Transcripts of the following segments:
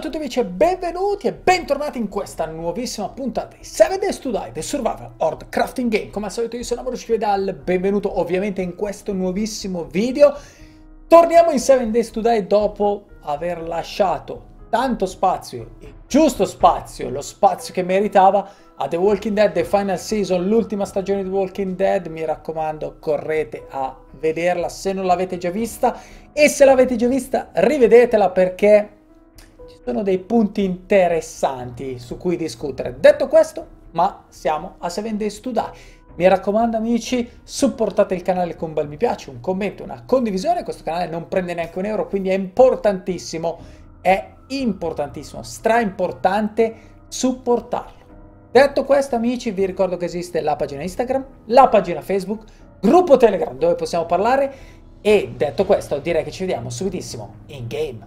Ciao a tutti amici e benvenuti e bentornati in questa nuovissima puntata di 7 Days to Die The Survival Horde Crafting Game. Come al solito io sono Amorocio Vidal, benvenuto ovviamente in questo nuovissimo video. Torniamo in 7 Days to Die dopo aver lasciato tanto spazio, il giusto spazio, lo spazio che meritava a The Walking Dead The Final Season, l'ultima stagione di The Walking Dead. Mi raccomando, correte a vederla se non l'avete già vista e se l'avete già vista rivedetela perché sono dei punti interessanti su cui discutere. Detto questo, ma siamo a 7 Days to Die. Mi raccomando amici, supportate il canale con un bel mi piace, un commento, una condivisione, questo canale non prende neanche un euro, quindi è importantissimo, è importantissimo, stra supportarlo. Detto questo amici, vi ricordo che esiste la pagina Instagram, la pagina Facebook, gruppo Telegram dove possiamo parlare e detto questo direi che ci vediamo subitissimo in game.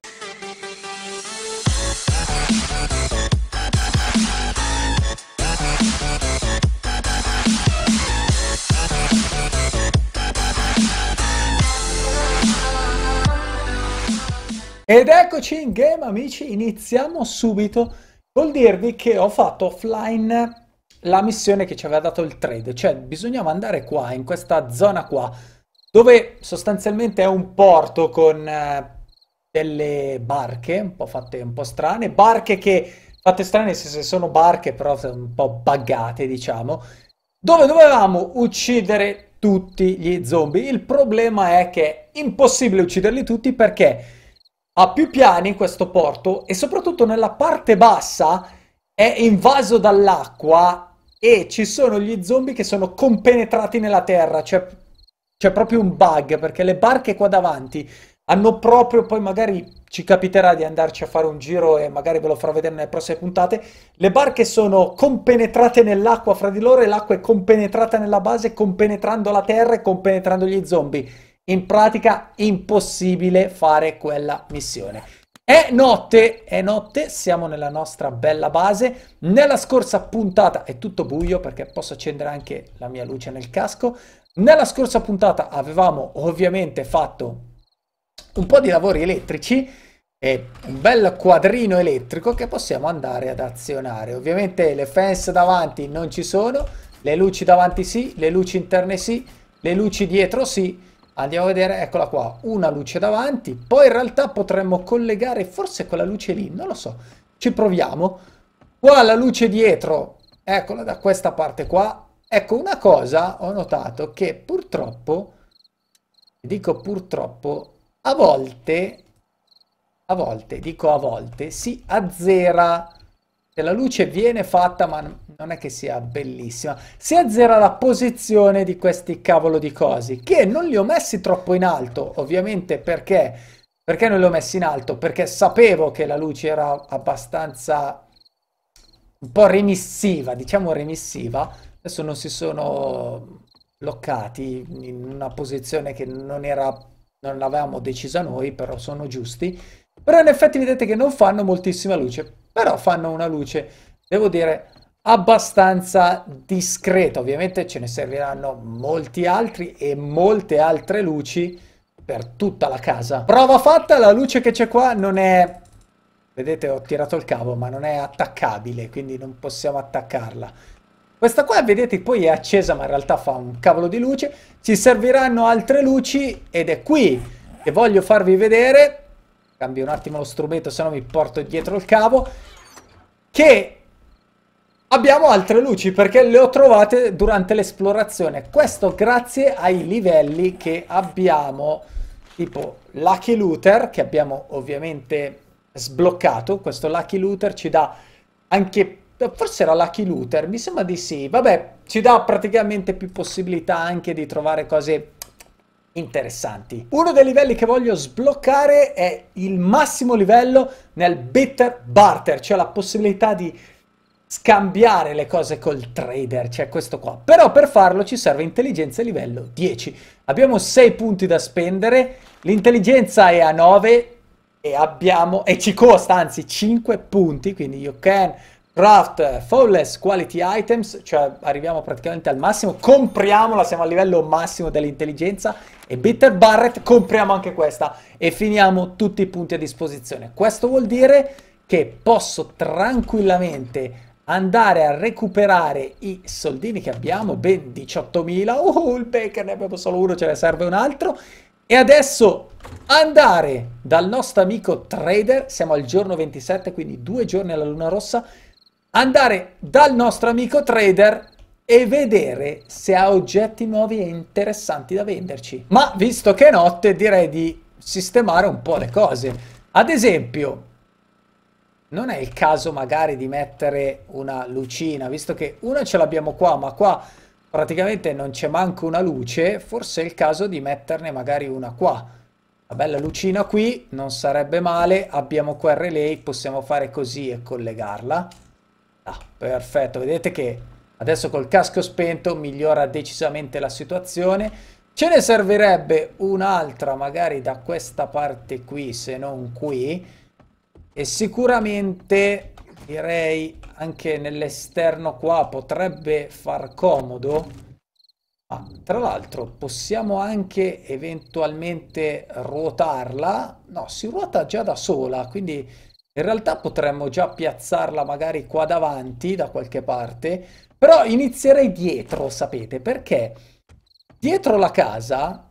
Ed eccoci in game amici, iniziamo subito col dirvi che ho fatto offline la missione che ci aveva dato il trade, cioè bisognava andare qua, in questa zona qua, dove sostanzialmente è un porto con eh, delle barche un po' fatte un po' strane, barche che fatte strane se sono barche però un po' buggate diciamo, dove dovevamo uccidere tutti gli zombie. Il problema è che è impossibile ucciderli tutti perché ha più piani questo porto e soprattutto nella parte bassa è invaso dall'acqua e ci sono gli zombie che sono compenetrati nella terra, cioè c'è proprio un bug perché le barche qua davanti hanno proprio, poi magari ci capiterà di andarci a fare un giro e magari ve lo farò vedere nelle prossime puntate, le barche sono compenetrate nell'acqua fra di loro e l'acqua è compenetrata nella base, compenetrando la terra e compenetrando gli zombie in pratica impossibile fare quella missione. È notte, è notte, siamo nella nostra bella base. Nella scorsa puntata è tutto buio perché posso accendere anche la mia luce nel casco. Nella scorsa puntata avevamo ovviamente fatto un po' di lavori elettrici e un bel quadrino elettrico che possiamo andare ad azionare. Ovviamente le fence davanti non ci sono, le luci davanti sì, le luci interne sì, le luci dietro sì Andiamo a vedere, eccola qua, una luce davanti, poi in realtà potremmo collegare forse quella luce lì, non lo so, ci proviamo. Qua la luce dietro, eccola da questa parte qua. Ecco, una cosa ho notato che purtroppo, dico purtroppo, a volte, a volte, dico a volte, si azzera. Se la luce viene fatta, ma non è che sia bellissima, si azzera la posizione di questi cavolo di cosi, che non li ho messi troppo in alto, ovviamente perché, perché non li ho messi in alto? Perché sapevo che la luce era abbastanza un po' remissiva, diciamo remissiva, adesso non si sono bloccati in una posizione che non era, non l'avevamo decisa noi, però sono giusti, però in effetti vedete che non fanno moltissima luce, però fanno una luce, devo dire abbastanza discreto Ovviamente ce ne serviranno molti altri e molte altre luci per tutta la casa. Prova fatta, la luce che c'è qua non è... Vedete, ho tirato il cavo, ma non è attaccabile, quindi non possiamo attaccarla. Questa qua, vedete, poi è accesa, ma in realtà fa un cavolo di luce. Ci serviranno altre luci ed è qui che voglio farvi vedere. Cambio un attimo lo strumento, se no mi porto dietro il cavo. Che Abbiamo altre luci perché le ho trovate durante l'esplorazione. Questo grazie ai livelli che abbiamo, tipo Lucky Looter, che abbiamo ovviamente sbloccato. Questo Lucky Looter ci dà anche... Forse era Lucky Looter, mi sembra di sì. Vabbè, ci dà praticamente più possibilità anche di trovare cose interessanti. Uno dei livelli che voglio sbloccare è il massimo livello nel Bitter Barter, cioè la possibilità di scambiare le cose col trader, cioè questo qua. Però per farlo ci serve intelligenza livello 10. Abbiamo 6 punti da spendere, l'intelligenza è a 9 e abbiamo e ci costa anzi 5 punti, quindi you can craft eh, flawless quality items, cioè arriviamo praticamente al massimo, compriamola, siamo al livello massimo dell'intelligenza e Bitter Barrett compriamo anche questa e finiamo tutti i punti a disposizione. Questo vuol dire che posso tranquillamente andare a recuperare i soldini che abbiamo, ben 18.000, oh il baker ne abbiamo solo uno, ce ne serve un altro, e adesso andare dal nostro amico trader, siamo al giorno 27, quindi due giorni alla luna rossa, andare dal nostro amico trader e vedere se ha oggetti nuovi e interessanti da venderci. Ma visto che è notte direi di sistemare un po' le cose. Ad esempio, non è il caso magari di mettere una lucina, visto che una ce l'abbiamo qua, ma qua praticamente non c'è manco una luce, forse è il caso di metterne magari una qua. Una bella lucina qui, non sarebbe male, abbiamo qua il relay, possiamo fare così e collegarla. Ah, perfetto, vedete che adesso col casco spento migliora decisamente la situazione. Ce ne servirebbe un'altra magari da questa parte qui, se non qui, e sicuramente direi anche nell'esterno qua potrebbe far comodo Ah, tra l'altro possiamo anche eventualmente ruotarla. No, si ruota già da sola, quindi in realtà potremmo già piazzarla magari qua davanti da qualche parte, però inizierei dietro, sapete, perché dietro la casa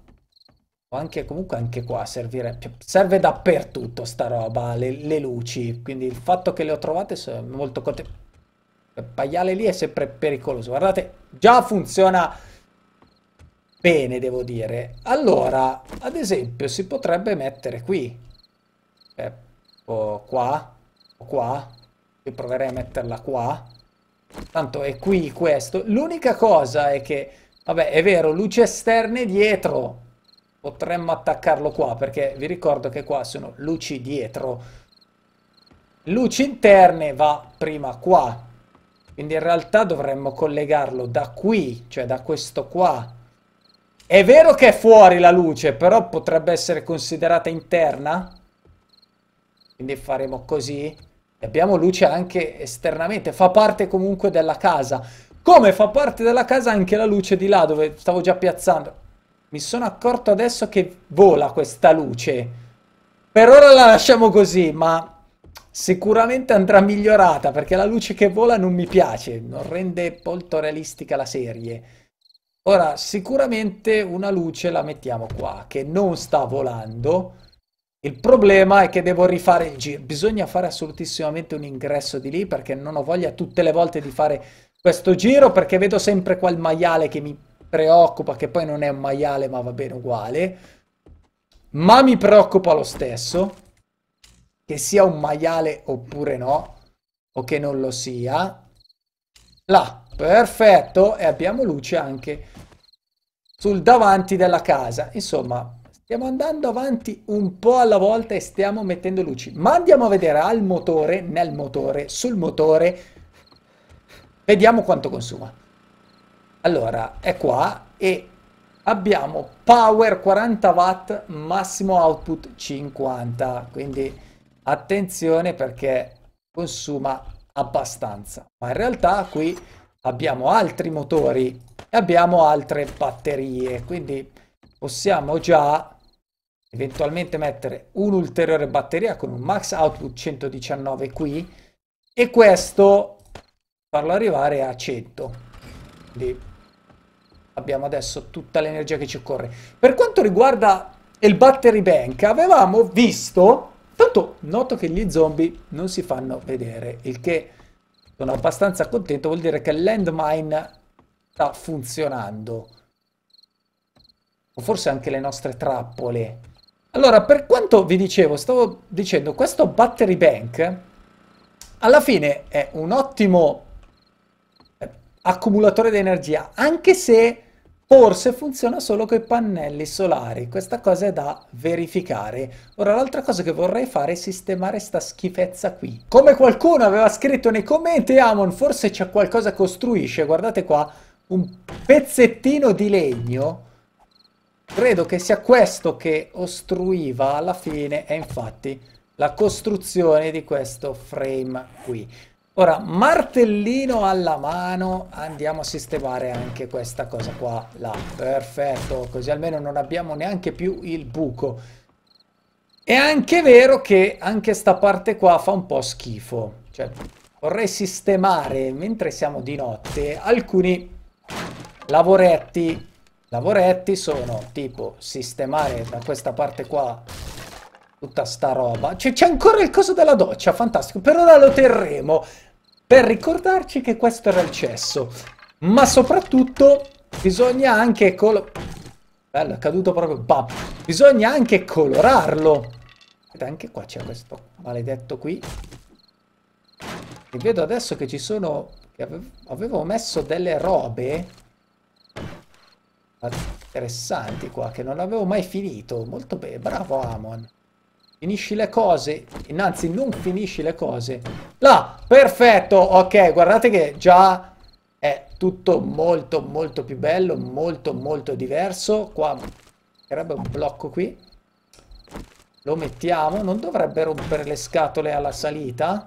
anche, comunque anche qua servire, cioè, serve dappertutto sta roba, le, le, luci, quindi il fatto che le ho trovate sono molto contento. Il paiale lì è sempre pericoloso, guardate, già funziona bene devo dire. Allora, ad esempio si potrebbe mettere qui, eh, o qua, o qua, io proverei a metterla qua, tanto è qui questo. L'unica cosa è che, vabbè è vero, luci esterne dietro, Potremmo attaccarlo qua perché vi ricordo che qua sono luci dietro. Luci interne va prima qua. Quindi in realtà dovremmo collegarlo da qui, cioè da questo qua. È vero che è fuori la luce, però potrebbe essere considerata interna. Quindi faremo così. Abbiamo luce anche esternamente, fa parte comunque della casa. Come fa parte della casa anche la luce di là dove stavo già piazzando. Mi sono accorto adesso che vola questa luce. Per ora la lasciamo così, ma sicuramente andrà migliorata perché la luce che vola non mi piace, non rende molto realistica la serie. Ora, sicuramente una luce la mettiamo qua, che non sta volando. Il problema è che devo rifare il giro. Bisogna fare assolutissimamente un ingresso di lì perché non ho voglia tutte le volte di fare questo giro perché vedo sempre quel maiale che mi preoccupa che poi non è un maiale ma va bene uguale, ma mi preoccupa lo stesso, che sia un maiale oppure no, o che non lo sia. Là, perfetto, e abbiamo luce anche sul davanti della casa. Insomma, stiamo andando avanti un po' alla volta e stiamo mettendo luci. Ma andiamo a vedere al motore, nel motore, sul motore, vediamo quanto consuma. Allora, è qua e abbiamo power 40 watt, massimo output 50, quindi attenzione perché consuma abbastanza. Ma in realtà qui abbiamo altri motori e abbiamo altre batterie, quindi possiamo già eventualmente mettere un'ulteriore batteria con un max output 119 qui e questo farlo arrivare a 100. Quindi abbiamo adesso tutta l'energia che ci occorre. Per quanto riguarda il battery bank, avevamo visto, tanto noto che gli zombie non si fanno vedere, il che sono abbastanza contento, vuol dire che il landmine sta funzionando. O forse anche le nostre trappole. Allora, per quanto vi dicevo, stavo dicendo, questo battery bank alla fine è un ottimo eh, accumulatore di energia, anche se Forse funziona solo con i pannelli solari, questa cosa è da verificare. Ora l'altra cosa che vorrei fare è sistemare sta schifezza qui. Come qualcuno aveva scritto nei commenti, Amon, forse c'è qualcosa che costruisce, guardate qua, un pezzettino di legno. Credo che sia questo che ostruiva alla fine, e infatti la costruzione di questo frame qui. Ora, martellino alla mano, andiamo a sistemare anche questa cosa qua, là. Perfetto, così almeno non abbiamo neanche più il buco. È anche vero che anche sta parte qua fa un po' schifo. Cioè, vorrei sistemare, mentre siamo di notte, alcuni lavoretti. Lavoretti sono tipo sistemare da questa parte qua tutta sta roba. Cioè, c'è ancora il coso della doccia, fantastico. Per ora lo terremo per ricordarci che questo era il cesso. Ma soprattutto bisogna anche col... Bello, è caduto proprio... Bah. Bisogna anche colorarlo. Vedete, anche qua c'è questo maledetto qui. E vedo adesso che ci sono... avevo messo delle robe interessanti qua, che non avevo mai finito. Molto bene, bravo Amon. Finisci le cose, innanzi non finisci le cose. Là, perfetto, ok, guardate che già è tutto molto molto più bello, molto molto diverso. Qua sarebbe un blocco qui. Lo mettiamo, non dovrebbe rompere le scatole alla salita,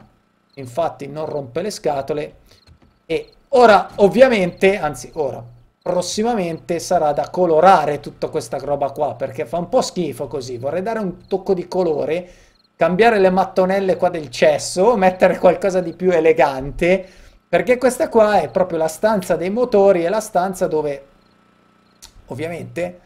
infatti non rompe le scatole. E ora ovviamente, anzi ora, prossimamente sarà da colorare tutta questa roba qua perché fa un po' schifo così vorrei dare un tocco di colore cambiare le mattonelle qua del cesso mettere qualcosa di più elegante perché questa qua è proprio la stanza dei motori e la stanza dove ovviamente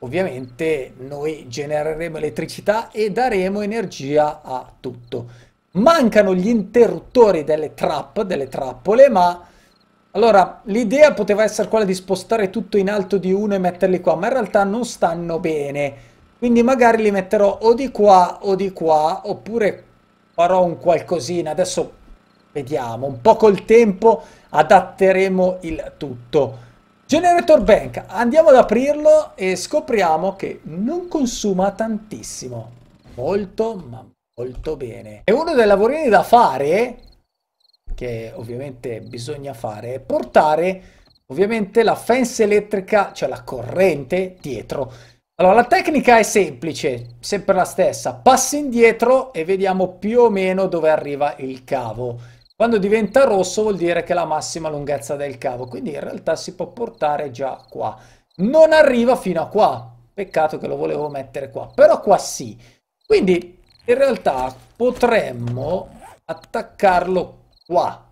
ovviamente noi genereremo elettricità e daremo energia a tutto mancano gli interruttori delle trap delle trappole ma allora, l'idea poteva essere quella di spostare tutto in alto di uno e metterli qua, ma in realtà non stanno bene. Quindi magari li metterò o di qua o di qua, oppure farò un qualcosina. Adesso vediamo, un po' col tempo adatteremo il tutto. Generator Bank, andiamo ad aprirlo e scopriamo che non consuma tantissimo. Molto, ma molto bene. E uno dei lavorini da fare che ovviamente bisogna fare è portare ovviamente la fence elettrica, cioè la corrente, dietro. Allora, la tecnica è semplice, sempre la stessa. Passi indietro e vediamo più o meno dove arriva il cavo. Quando diventa rosso vuol dire che è la massima lunghezza del cavo, quindi in realtà si può portare già qua. Non arriva fino a qua, peccato che lo volevo mettere qua, però qua sì. Quindi in realtà potremmo attaccarlo qua.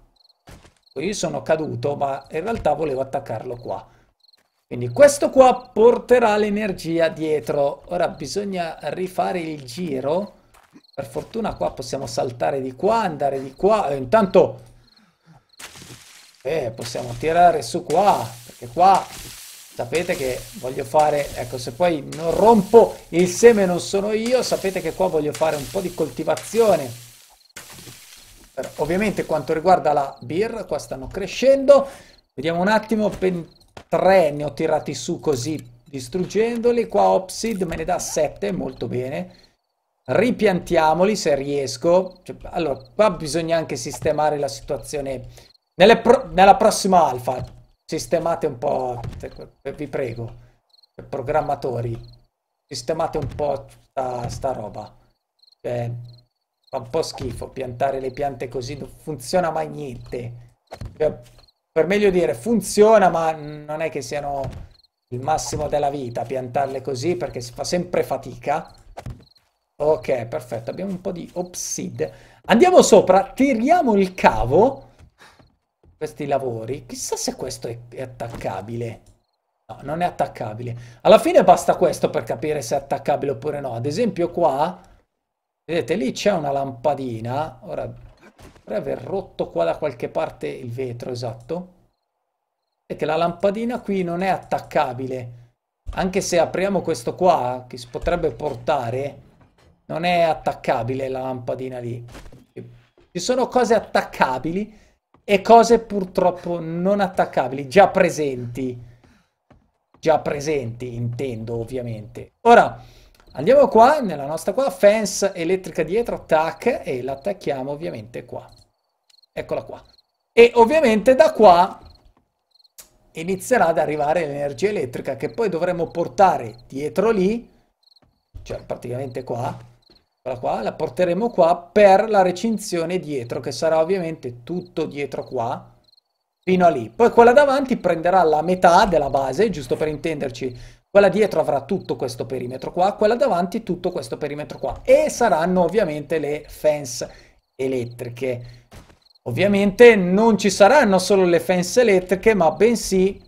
Qui sono caduto, ma in realtà volevo attaccarlo qua. Quindi questo qua porterà l'energia dietro. Ora bisogna rifare il giro. Per fortuna qua possiamo saltare di qua, andare di qua. E eh, intanto eh, possiamo tirare su qua, perché qua sapete che voglio fare, ecco se poi non rompo il seme non sono io, sapete che qua voglio fare un po' di coltivazione Ovviamente quanto riguarda la birra, qua stanno crescendo. Vediamo un attimo, pen 3 ne ho tirati su così distruggendoli. Qua Opsid me ne dà sette, molto bene. Ripiantiamoli se riesco. Cioè, allora, qua bisogna anche sistemare la situazione. Pro nella prossima alfa sistemate un po', vi prego, programmatori, sistemate un po' sta, sta roba. Cioè, Fa un po' schifo piantare le piante così, non funziona mai niente. Cioè, per meglio dire, funziona, ma non è che siano il massimo della vita piantarle così perché si fa sempre fatica. Ok, perfetto, abbiamo un po' di obsid. Andiamo sopra, tiriamo il cavo. Questi lavori, chissà se questo è, è attaccabile. No, non è attaccabile. Alla fine basta questo per capire se è attaccabile oppure no. Ad esempio qua Vedete, lì c'è una lampadina. Ora dovrei aver rotto qua da qualche parte il vetro, esatto. Vedete, la lampadina qui non è attaccabile. Anche se apriamo questo qua, che si potrebbe portare, non è attaccabile la lampadina lì. Ci sono cose attaccabili e cose purtroppo non attaccabili, già presenti. Già presenti, intendo, ovviamente. Ora... Andiamo qua, nella nostra qua, fence elettrica dietro, tac, e l'attacchiamo ovviamente qua. Eccola qua. E ovviamente da qua inizierà ad arrivare l'energia elettrica che poi dovremo portare dietro lì, cioè praticamente qua, qua, la porteremo qua per la recinzione dietro, che sarà ovviamente tutto dietro qua, fino a lì. Poi quella davanti prenderà la metà della base, giusto per intenderci, quella dietro avrà tutto questo perimetro qua, quella davanti tutto questo perimetro qua e saranno ovviamente le fence elettriche. Ovviamente non ci saranno solo le fence elettriche, ma bensì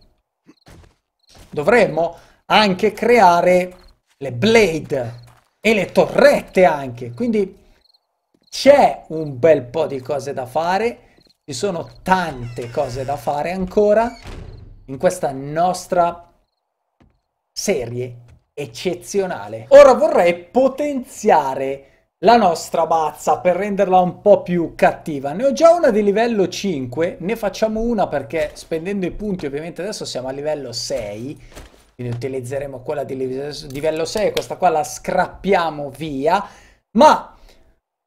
dovremmo anche creare le blade e le torrette anche. Quindi c'è un bel po' di cose da fare, ci sono tante cose da fare ancora in questa nostra serie eccezionale. Ora vorrei potenziare la nostra bazza per renderla un po' più cattiva. Ne ho già una di livello 5, ne facciamo una perché spendendo i punti ovviamente adesso siamo a livello 6, quindi utilizzeremo quella di livello 6, questa qua la scrappiamo via, ma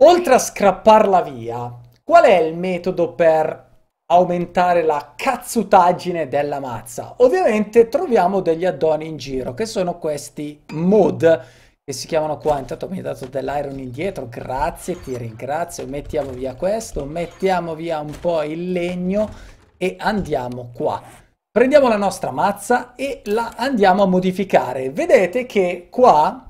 oltre a scrapparla via, qual è il metodo per aumentare la cazzutaggine della mazza. Ovviamente troviamo degli addoni in giro, che sono questi mod, che si chiamano qua. Intanto mi hai dato dell'iron indietro, grazie, ti ringrazio. Mettiamo via questo, mettiamo via un po' il legno e andiamo qua. Prendiamo la nostra mazza e la andiamo a modificare. Vedete che qua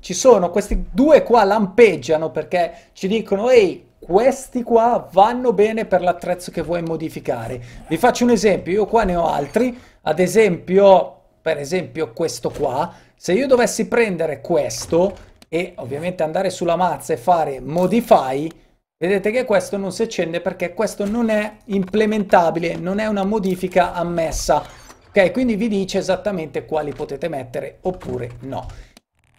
ci sono questi due qua lampeggiano perché ci dicono ehi questi qua vanno bene per l'attrezzo che vuoi modificare. Vi faccio un esempio, io qua ne ho altri, ad esempio, per esempio questo qua, se io dovessi prendere questo e ovviamente andare sulla mazza e fare modify, vedete che questo non si accende perché questo non è implementabile, non è una modifica ammessa. Ok, quindi vi dice esattamente quali potete mettere oppure no.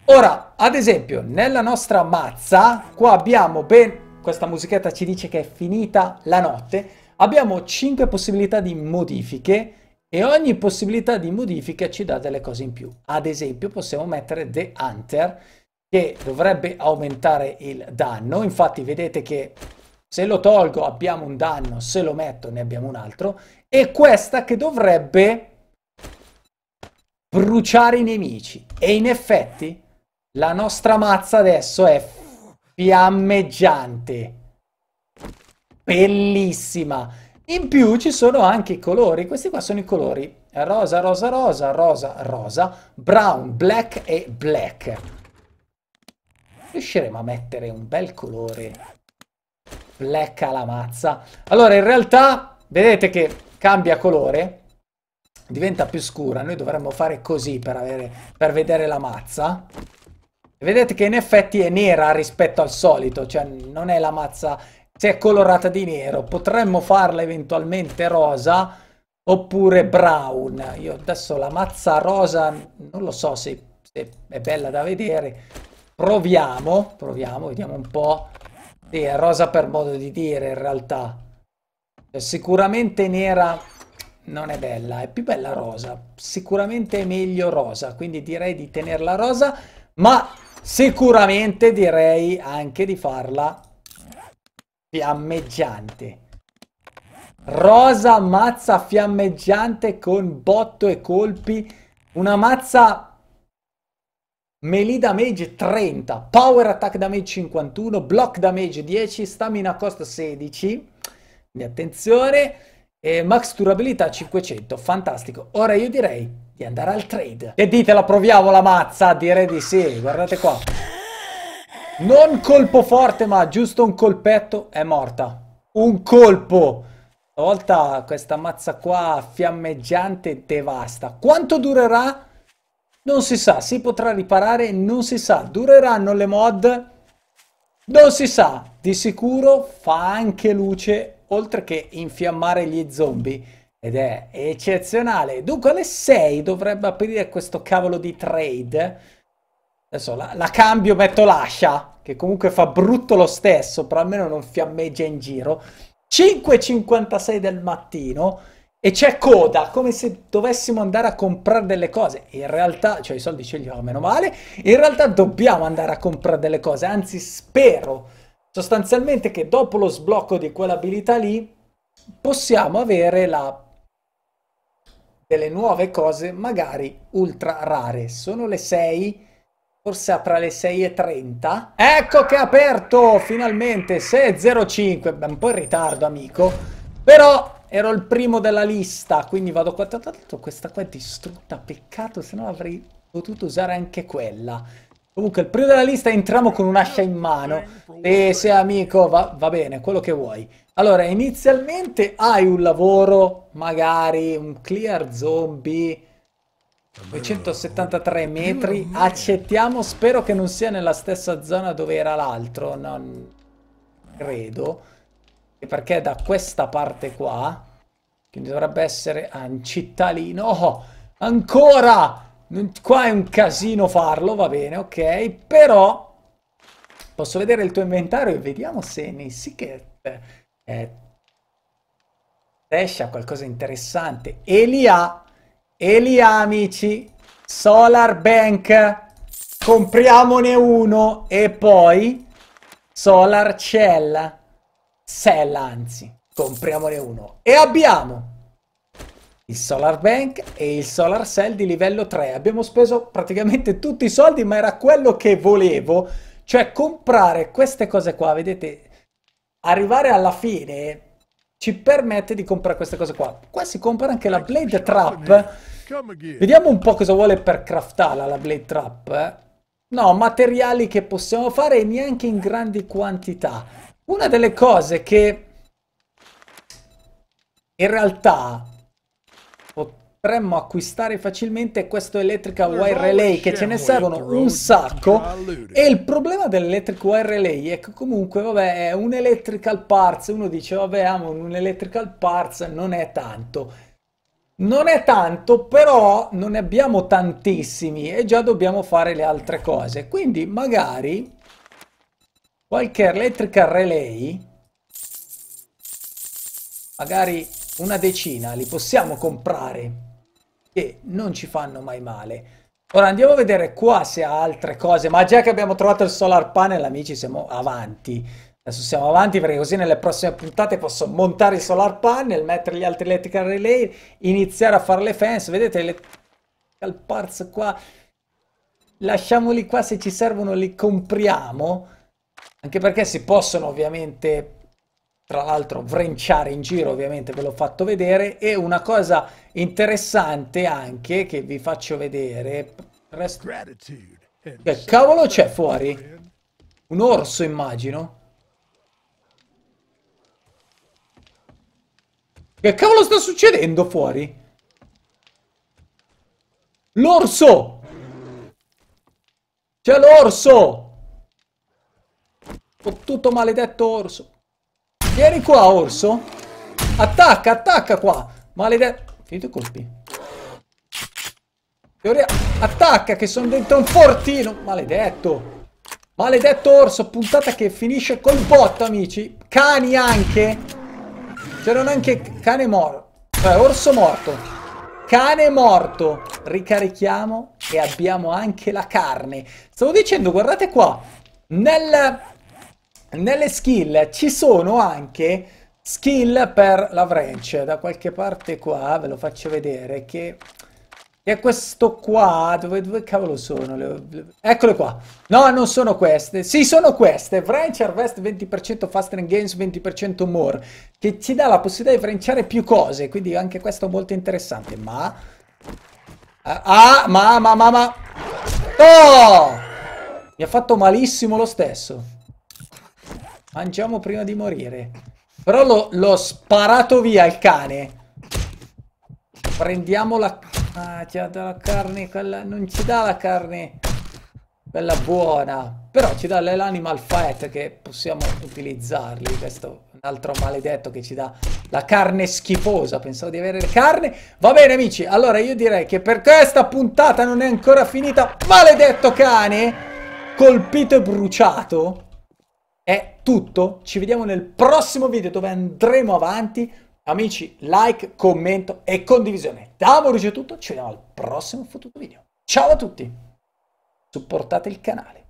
Ora, ad esempio, nella nostra mazza, qua abbiamo ben questa musichetta ci dice che è finita la notte, abbiamo 5 possibilità di modifiche e ogni possibilità di modifica ci dà delle cose in più. Ad esempio possiamo mettere The Hunter che dovrebbe aumentare il danno, infatti vedete che se lo tolgo abbiamo un danno, se lo metto ne abbiamo un altro e questa che dovrebbe bruciare i nemici e in effetti la nostra mazza adesso è fiammeggiante, bellissima. In più ci sono anche i colori, questi qua sono i colori rosa, rosa, rosa, rosa, rosa, brown, black e black. Riusciremo a mettere un bel colore black alla mazza. Allora, in realtà, vedete che cambia colore, diventa più scura. Noi dovremmo fare così per, avere, per vedere la mazza. Vedete che in effetti è nera rispetto al solito, cioè non è la mazza, cioè è colorata di nero. Potremmo farla eventualmente rosa oppure brown. Io adesso la mazza rosa non lo so se, se è bella da vedere. Proviamo, proviamo, vediamo un po'. Sì, è rosa per modo di dire in realtà. Cioè, sicuramente nera non è bella, è più bella rosa. Sicuramente è meglio rosa, quindi direi di tenerla rosa ma Sicuramente direi anche di farla fiammeggiante. Rosa mazza fiammeggiante con botto e colpi. Una mazza melee damage 30, Power Attack Damage 51, Block Damage 10, Stamina Cost 16. Quindi attenzione. E max durabilità 500, fantastico. Ora io direi di andare al trade. Che dite, la proviamo la mazza? Direi di sì, guardate qua. Non colpo forte, ma giusto un colpetto, è morta. Un colpo! volta questa mazza qua fiammeggiante devasta. Quanto durerà? Non si sa, si potrà riparare? Non si sa. Dureranno le mod? Non si sa. Di sicuro fa anche luce, oltre che infiammare gli zombie. Ed è eccezionale. Dunque alle 6 dovrebbe aprire questo cavolo di trade. Adesso la, la cambio, metto l'ascia, che comunque fa brutto lo stesso, però almeno non fiammeggia in giro. 5.56 del mattino e c'è coda, come se dovessimo andare a comprare delle cose. In realtà, cioè i soldi ce li ho, meno male. In realtà dobbiamo andare a comprare delle cose, anzi spero sostanzialmente che dopo lo sblocco di quell'abilità lì possiamo avere la delle nuove cose magari ultra rare. Sono le 6, forse apra le 6 e 30. Ecco che è aperto finalmente, 6.05, un po' in ritardo amico, però ero il primo della lista, quindi vado qua. Tanto questa qua è distrutta, peccato, se no avrei potuto usare anche quella. Comunque, il primo della lista entriamo con un'ascia in mano. Eh, e se amico, va, va bene, quello che vuoi. Allora, inizialmente hai un lavoro, magari un clear zombie, 273 metri, accettiamo, spero che non sia nella stessa zona dove era l'altro, non credo, perché è da questa parte qua, quindi dovrebbe essere un cittadino, oh, ancora, qua è un casino farlo, va bene, ok, però posso vedere il tuo inventario e vediamo se nei secret eh, Tesha, qualcosa di interessante. Elia, Elia amici, Solar Bank, compriamone uno e poi Solar Cell, Cell anzi, compriamone uno. E abbiamo il Solar Bank e il Solar Cell di livello 3. Abbiamo speso praticamente tutti i soldi, ma era quello che volevo, cioè comprare queste cose qua, vedete arrivare alla fine ci permette di comprare queste cose qua. Qua si compra anche la ecco, Blade Trap. Vediamo un po' cosa vuole per craftarla la Blade Trap. No, materiali che possiamo fare neanche in grandi quantità. Una delle cose che in realtà potremmo acquistare facilmente questo Electric Wire Relay che ce ne servono un sacco e il problema dell'Electric Wire Relay è che comunque vabbè è un Electrical Parts uno dice vabbè amo un Electrical Parts non è tanto non è tanto, però non ne abbiamo tantissimi e già dobbiamo fare le altre cose. Quindi magari qualche elettrica relay, magari una decina, li possiamo comprare che non ci fanno mai male. Ora andiamo a vedere qua se ha altre cose, ma già che abbiamo trovato il solar panel, amici, siamo avanti. Adesso siamo avanti perché così nelle prossime puntate posso montare il solar panel, mettere gli altri electrical relay, iniziare a fare le fence. Vedete le calparz qua? Lasciamoli qua se ci servono, li compriamo. Anche perché si possono ovviamente tra l'altro vrenciare in giro ovviamente ve l'ho fatto vedere e una cosa interessante anche che vi faccio vedere rest... che cavolo c'è fuori? un orso immagino che cavolo sta succedendo fuori? l'orso c'è l'orso fottuto maledetto orso Vieni qua, orso. Attacca, attacca qua. Maledetto. Finito i colpi. Teoria. Attacca, che sono dentro un fortino. Maledetto. Maledetto orso, puntata che finisce col botto, amici. Cani anche. C'erano cioè, anche cane morto. Cioè, orso morto. Cane morto. Ricarichiamo e abbiamo anche la carne. Stavo dicendo, guardate qua. Nel nelle skill ci sono anche skill per la wrench, da qualche parte qua ve lo faccio vedere che è questo qua, dove, dove cavolo sono? Le, le, eccole qua. No, non sono queste. Sì, sono queste. Wrench Harvest 20%, Faster Games 20% more, che ci dà la possibilità di wrenchare più cose, quindi anche questo è molto interessante, ma... Ah, ah ma, ma, ma, ma... Oh! Mi ha fatto malissimo lo stesso. Mangiamo prima di morire. Però l'ho sparato via il cane. Prendiamo la... Ah, ci ha dato la carne, quella... Non ci dà la carne. Bella buona. Però ci dà l'animal fat che possiamo utilizzarli. Questo è un altro maledetto che ci dà la carne schifosa. Pensavo di avere le carne. Va bene, amici. Allora, io direi che per questa puntata non è ancora finita. Maledetto cane! Colpito e bruciato è tutto, ci vediamo nel prossimo video dove andremo avanti. Amici, like, commento e condivisione. Da Maurizio è tutto, ci vediamo al prossimo futuro video. Ciao a tutti, supportate il canale.